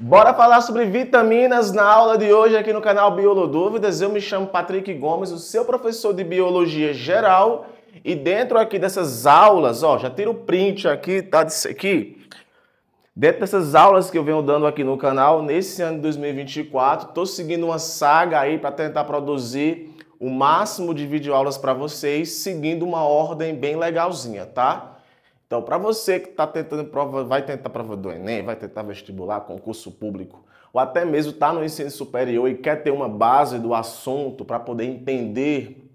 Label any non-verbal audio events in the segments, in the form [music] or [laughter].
Bora falar sobre vitaminas na aula de hoje aqui no canal Biolodúvidas. Eu me chamo Patrick Gomes, o seu professor de Biologia Geral. E dentro aqui dessas aulas, ó, já tira o print aqui, tá aqui. Dentro dessas aulas que eu venho dando aqui no canal, nesse ano de 2024, tô seguindo uma saga aí para tentar produzir o máximo de videoaulas para vocês, seguindo uma ordem bem legalzinha, tá? Então, para você que está tentando prova, vai tentar prova do Enem, vai tentar vestibular, concurso público, ou até mesmo está no ensino superior e quer ter uma base do assunto para poder entender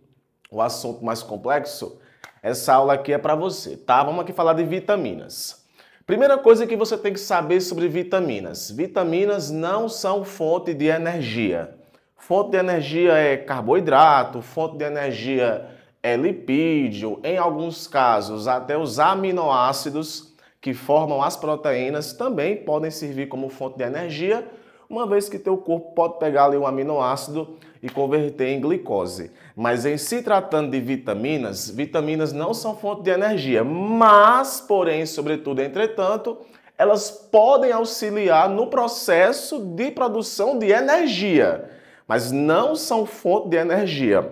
o assunto mais complexo, essa aula aqui é para você, tá? Vamos aqui falar de vitaminas. Primeira coisa que você tem que saber sobre vitaminas: vitaminas não são fonte de energia. Fonte de energia é carboidrato, fonte de energia é lipídio, em alguns casos até os aminoácidos que formam as proteínas também podem servir como fonte de energia, uma vez que teu corpo pode pegar ali um aminoácido e converter em glicose. Mas em se tratando de vitaminas, vitaminas não são fonte de energia, mas, porém, sobretudo, entretanto, elas podem auxiliar no processo de produção de energia, mas não são fonte de energia.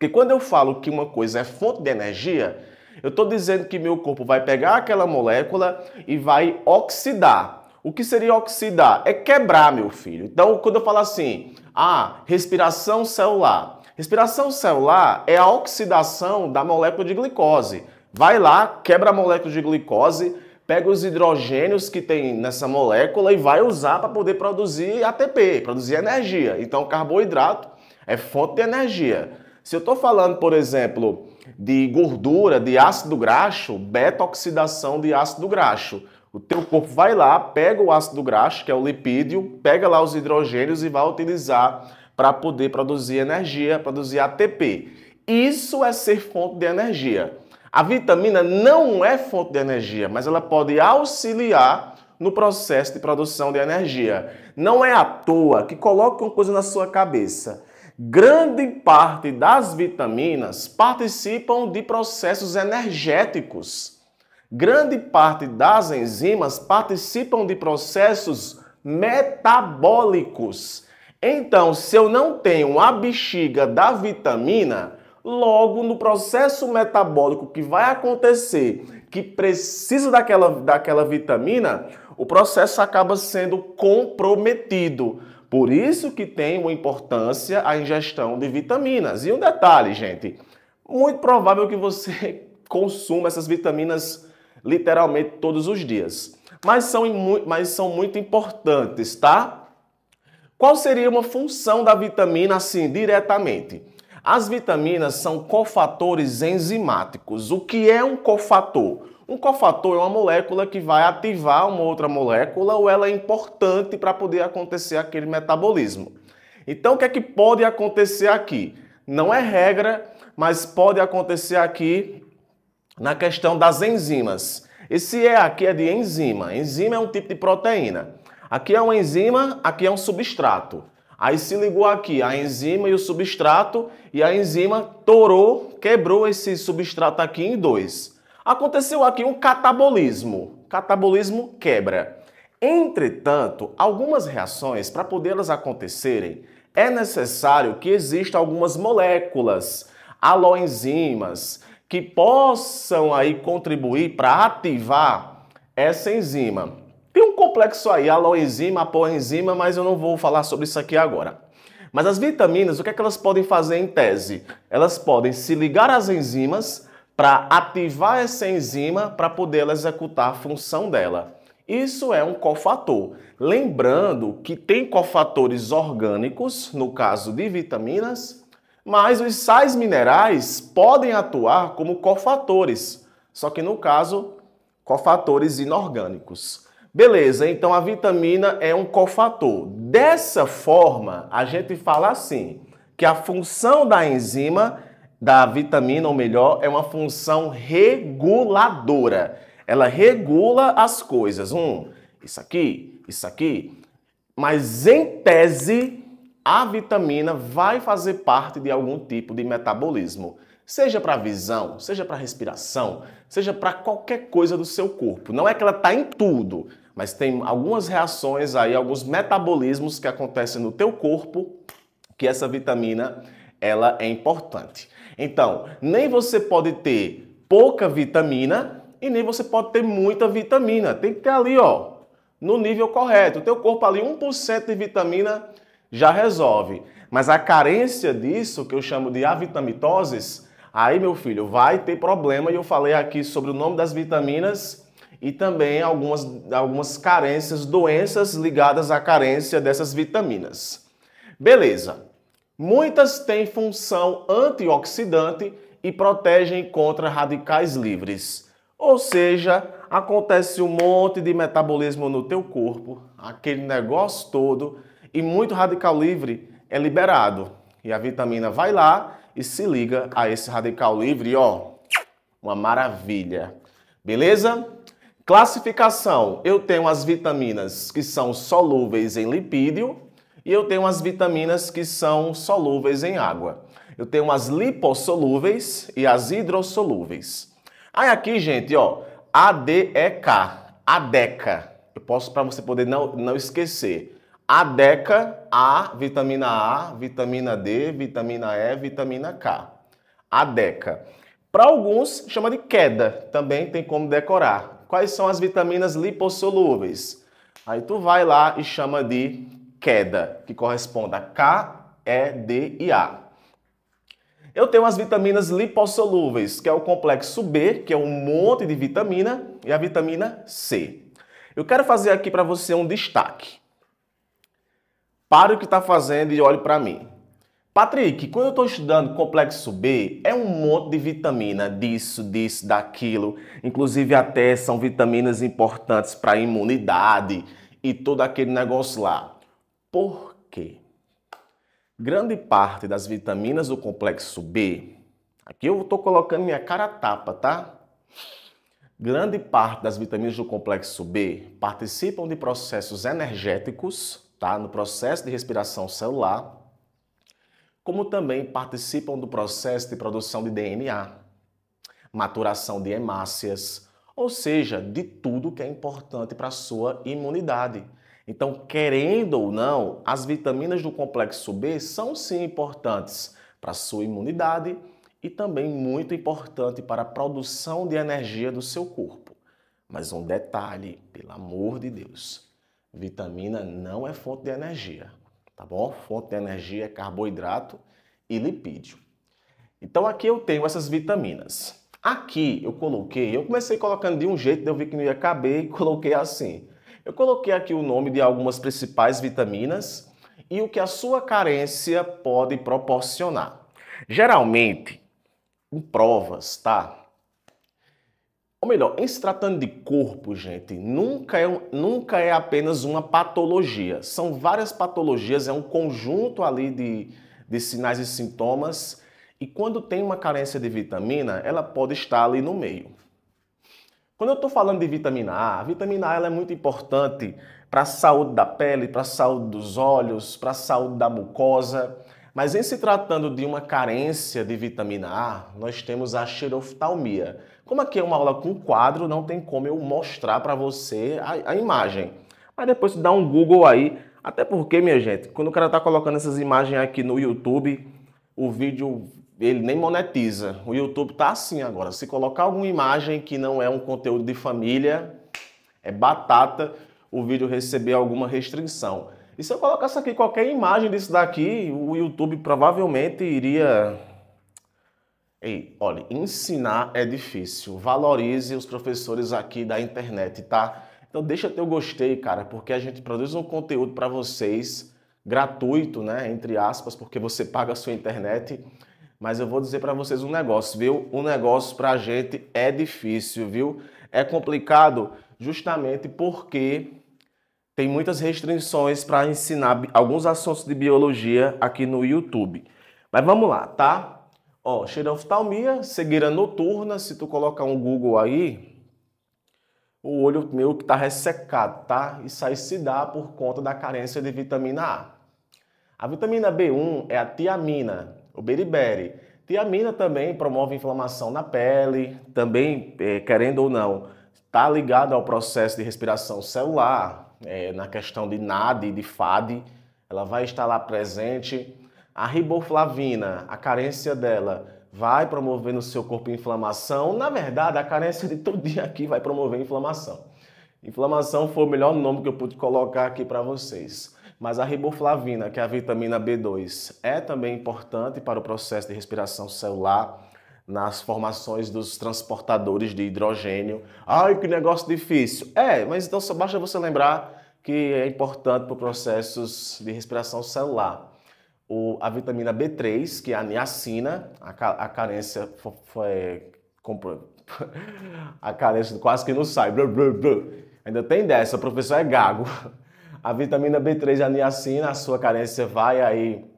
Porque quando eu falo que uma coisa é fonte de energia, eu estou dizendo que meu corpo vai pegar aquela molécula e vai oxidar. O que seria oxidar? É quebrar, meu filho. Então, quando eu falo assim, ah, respiração celular. Respiração celular é a oxidação da molécula de glicose. Vai lá, quebra a molécula de glicose, pega os hidrogênios que tem nessa molécula e vai usar para poder produzir ATP, produzir energia. Então, carboidrato é fonte de energia. Se eu estou falando, por exemplo, de gordura, de ácido graxo, beta-oxidação de ácido graxo. O teu corpo vai lá, pega o ácido graxo, que é o lipídio, pega lá os hidrogênios e vai utilizar para poder produzir energia, produzir ATP. Isso é ser fonte de energia. A vitamina não é fonte de energia, mas ela pode auxiliar no processo de produção de energia. Não é à toa que coloque uma coisa na sua cabeça grande parte das vitaminas participam de processos energéticos. Grande parte das enzimas participam de processos metabólicos. Então, se eu não tenho a bexiga da vitamina, logo no processo metabólico que vai acontecer, que precisa daquela, daquela vitamina, o processo acaba sendo comprometido. Por isso que tem uma importância a ingestão de vitaminas. E um detalhe, gente, muito provável que você [laughs] consuma essas vitaminas literalmente todos os dias. Mas são, mas são muito importantes, tá? Qual seria uma função da vitamina assim diretamente? As vitaminas são cofatores enzimáticos. O que é um cofator? Um cofator é uma molécula que vai ativar uma outra molécula ou ela é importante para poder acontecer aquele metabolismo. Então, o que é que pode acontecer aqui? Não é regra, mas pode acontecer aqui na questão das enzimas. Esse E aqui é de enzima. Enzima é um tipo de proteína. Aqui é uma enzima, aqui é um substrato. Aí se ligou aqui a enzima e o substrato, e a enzima torou, quebrou esse substrato aqui em dois. Aconteceu aqui um catabolismo. Catabolismo quebra. Entretanto, algumas reações, para poder elas acontecerem, é necessário que existam algumas moléculas, aloenzimas, que possam aí contribuir para ativar essa enzima. Tem um complexo aí, aloenzima, apoenzima, mas eu não vou falar sobre isso aqui agora. Mas as vitaminas, o que é que elas podem fazer em tese? Elas podem se ligar às enzimas, para ativar essa enzima para poder ela executar a função dela. Isso é um cofator. Lembrando que tem cofatores orgânicos, no caso de vitaminas, mas os sais minerais podem atuar como cofatores, só que no caso, cofatores inorgânicos. Beleza, então a vitamina é um cofator. Dessa forma, a gente fala assim, que a função da enzima da vitamina, ou melhor, é uma função reguladora. Ela regula as coisas. Um, isso aqui, isso aqui. Mas em tese, a vitamina vai fazer parte de algum tipo de metabolismo. Seja para a visão, seja para a respiração, seja para qualquer coisa do seu corpo. Não é que ela está em tudo, mas tem algumas reações aí, alguns metabolismos que acontecem no teu corpo que essa vitamina ela é importante. Então, nem você pode ter pouca vitamina e nem você pode ter muita vitamina. Tem que ter ali, ó, no nível correto. O teu corpo ali 1% de vitamina já resolve. Mas a carência disso, que eu chamo de avitamitoses, aí meu filho, vai ter problema. E eu falei aqui sobre o nome das vitaminas e também algumas, algumas carências, doenças ligadas à carência dessas vitaminas. Beleza. Muitas têm função antioxidante e protegem contra radicais livres. Ou seja, acontece um monte de metabolismo no teu corpo, aquele negócio todo, e muito radical livre é liberado. E a vitamina vai lá e se liga a esse radical livre, ó. Uma maravilha. Beleza? Classificação: eu tenho as vitaminas que são solúveis em lipídio, e eu tenho as vitaminas que são solúveis em água. Eu tenho as lipossolúveis e as hidrossolúveis. Aí aqui, gente, ó, ADEK, ADECA. Eu posso para você poder não, não esquecer. ADECA, A, vitamina A, vitamina D, vitamina E, vitamina K. ADECA. Para alguns, chama de queda. Também tem como decorar. Quais são as vitaminas lipossolúveis? Aí tu vai lá e chama de queda, que corresponde a K, E, D e A. Eu tenho as vitaminas lipossolúveis, que é o complexo B, que é um monte de vitamina, e a vitamina C. Eu quero fazer aqui para você um destaque. Para o que está fazendo e olhe para mim. Patrick, quando eu estou estudando complexo B, é um monte de vitamina, disso, disso, daquilo. Inclusive até são vitaminas importantes para a imunidade e todo aquele negócio lá. Por quê? Grande parte das vitaminas do complexo B, aqui eu estou colocando minha cara tapa, tá? Grande parte das vitaminas do complexo B participam de processos energéticos, tá? No processo de respiração celular, como também participam do processo de produção de DNA, maturação de hemácias, ou seja, de tudo que é importante para a sua imunidade. Então, querendo ou não, as vitaminas do complexo B são sim importantes para a sua imunidade e também muito importante para a produção de energia do seu corpo. Mas um detalhe, pelo amor de Deus, vitamina não é fonte de energia, tá bom? Fonte de energia é carboidrato e lipídio. Então aqui eu tenho essas vitaminas. Aqui eu coloquei, eu comecei colocando de um jeito, eu vi que não ia caber e [laughs] coloquei assim. Eu coloquei aqui o nome de algumas principais vitaminas e o que a sua carência pode proporcionar. Geralmente, em provas, tá? Ou melhor, em se tratando de corpo, gente, nunca é, nunca é apenas uma patologia. São várias patologias, é um conjunto ali de, de sinais e sintomas. E quando tem uma carência de vitamina, ela pode estar ali no meio. Quando eu estou falando de vitamina A, a vitamina A ela é muito importante para a saúde da pele, para a saúde dos olhos, para a saúde da mucosa. Mas em se tratando de uma carência de vitamina A, nós temos a xeroftalmia. Como aqui é uma aula com quadro, não tem como eu mostrar para você a, a, imagem. Mas depois dá um Google aí, até porque, minha gente, quando o cara está colocando essas imagens aqui no YouTube, o vídeo ele nem monetiza. O YouTube tá assim agora. Se colocar alguma imagem que não é um conteúdo de família, é batata o vídeo receber alguma restrição. E se eu colocasse aqui qualquer imagem disso daqui, o YouTube provavelmente iria. Ei, olha, ensinar é difícil. Valorize os professores aqui da internet, tá? Então deixa teu gostei, cara, porque a gente produz um conteúdo para vocês gratuito, né, entre aspas, porque você paga a sua internet mas eu vou dizer para vocês um negócio, viu? Um negócio para a gente é difícil, viu? É complicado justamente porque tem muitas restrições para ensinar alguns assuntos de biologia aqui no YouTube. Mas vamos lá, tá? Ó, xeroftalmia, cegueira noturna, se tu colocar um Google aí, o olho meu que tá ressecado, tá? Isso aí se dá por conta da carência de vitamina A. A vitamina B1 é a tiamina, o beriberi. Tiamina também promove inflamação na pele, também, é, querendo ou não, está ligado ao processo de respiração celular, é, na questão de NAD e de FAD, ela vai estar lá presente. A riboflavina, a carência dela vai promover no seu corpo inflamação. Na verdade, a carência de todo dia aqui vai promover inflamação. Inflamação foi o melhor nome que eu pude colocar aqui para vocês. Mas a riboflavina, que é a vitamina B2, é também importante para o processo de respiração celular, nas formações dos transportadores de hidrogênio. Ai, que negócio difícil. É, mas então só basta você lembrar que é importante para processos de respiração celular. O, a vitamina B3, que é a niacina, a, a carência foi, é, [laughs] a carência quase que não sai. Ainda tem dessa, o professor é gago. A vitamina B3, a niacina, a sua carência vai aí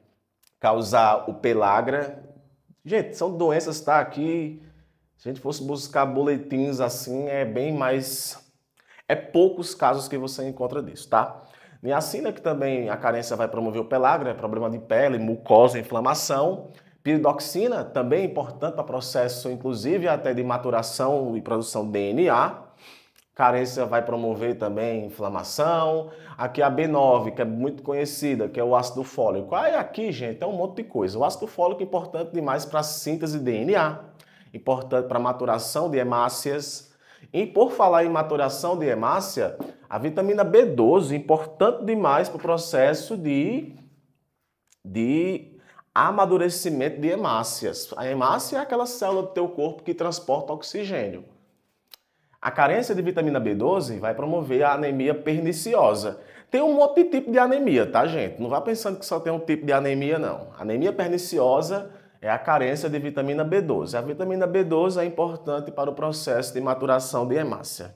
causar o pelagra. Gente, são doenças, tá? Aqui, se a gente fosse buscar boletins assim, é bem mais... É poucos casos que você encontra disso, tá? Niacina, que também a carência vai promover o pelagra, é problema de pele, mucosa, inflamação. Piridoxina, também importante para processo, inclusive até de maturação e produção de DNA. Carência vai promover também inflamação. Aqui a B9, que é muito conhecida, que é o ácido fólico. Aí aqui, gente, é um monte de coisa. O ácido fólico é importante demais para a síntese de DNA, importante para maturação de hemácias. E por falar em maturação de hemácia, a vitamina B12 é importante demais para o processo de, de amadurecimento de hemácias. A hemácia é aquela célula do teu corpo que transporta oxigênio. A carência de vitamina B12 vai promover a anemia perniciosa. Tem um monte de tipo de anemia, tá, gente? Não vá pensando que só tem um tipo de anemia, não. Anemia perniciosa é a carência de vitamina B12. A vitamina B12 é importante para o processo de maturação de hemácia.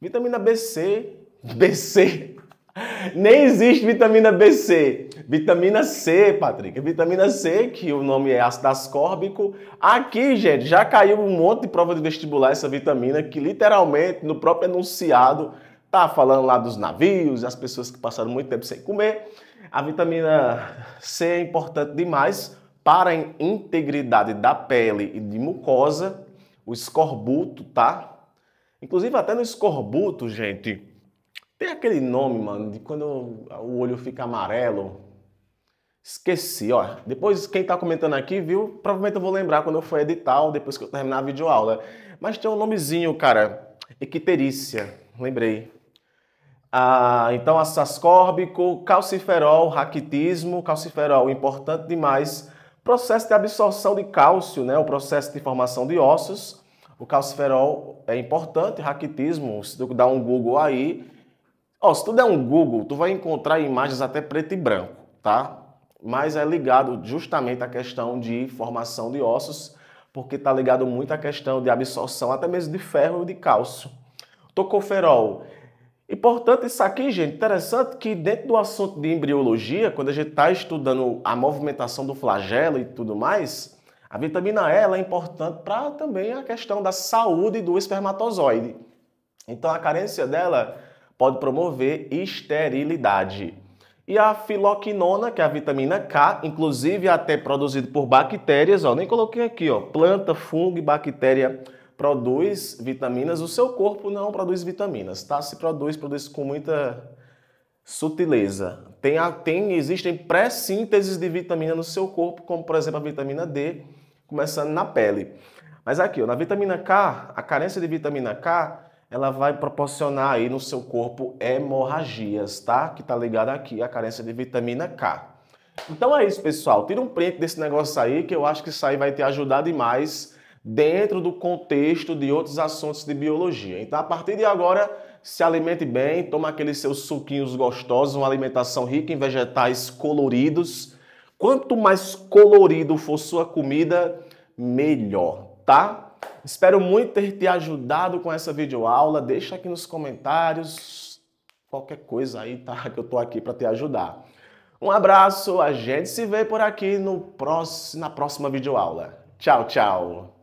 Vitamina BC, BC, [laughs] Nem existe vitamina BC. Vitamina C, Patrick. Vitamina C, que o nome é ácido ascórbico. Aqui, gente, já caiu um monte de prova de vestibular essa vitamina, que literalmente no próprio enunciado tá falando lá dos navios, as pessoas que passaram muito tempo sem comer. A vitamina C é importante demais para a integridade da pele e de mucosa, o escorbuto, tá? Inclusive até no escorbuto, gente, tem aquele nome, mano, de quando o olho fica amarelo. Esqueci, ó. Depois, quem tá comentando aqui, viu? Provavelmente eu vou lembrar quando eu for editar, depois que eu terminar a videoaula. Mas tem um nomezinho, cara. Equiterícia. Lembrei. Ah, então, assascórbico, calciferol, raquitismo. Calciferol, importante demais. Processo de absorção de cálcio, né? O processo de formação de ossos. O calciferol é importante. Raquitismo, se tu dá um Google aí Ó, se tu der um Google, tu vai encontrar imagens até preto e branco, tá? Mas é ligado justamente à questão de formação de ossos, porque está ligado muito à questão de absorção, até mesmo de ferro e de cálcio. Tocoferol. Importante isso aqui, gente. Interessante que dentro do assunto de embriologia, quando a gente está estudando a movimentação do flagelo e tudo mais, a vitamina E ela é importante para também a questão da saúde do espermatozoide. Então a carência dela pode promover esterilidade. E a filoquinona, que é a vitamina K, inclusive é até produzida por bactérias, ó, nem coloquei aqui, ó, planta, fungo e bactéria produz vitaminas, o seu corpo não produz vitaminas, tá? Se produz, produz com muita sutileza. Tem, tem existem pré-sínteses de vitamina no seu corpo, como por exemplo a vitamina D, começando na pele. Mas aqui, ó, na vitamina K, a carência de vitamina K ela vai proporcionar aí no seu corpo hemorragias, tá? Que tá ligado aqui à carência de vitamina K. Então é isso, pessoal. Tira um print desse negócio aí, que eu acho que isso aí vai te ajudar demais dentro do contexto de outros assuntos de biologia. Então, a partir de agora, se alimente bem, toma aqueles seus suquinhos gostosos, uma alimentação rica em vegetais coloridos. Quanto mais colorido for sua comida, melhor, tá? Espero muito ter te ajudado com essa videoaula. Deixa aqui nos comentários qualquer coisa aí, tá? [laughs] Que eu tô aqui para te ajudar. Um abraço, a gente se vê por aqui no próximo, na próxima videoaula. Tchau, tchau!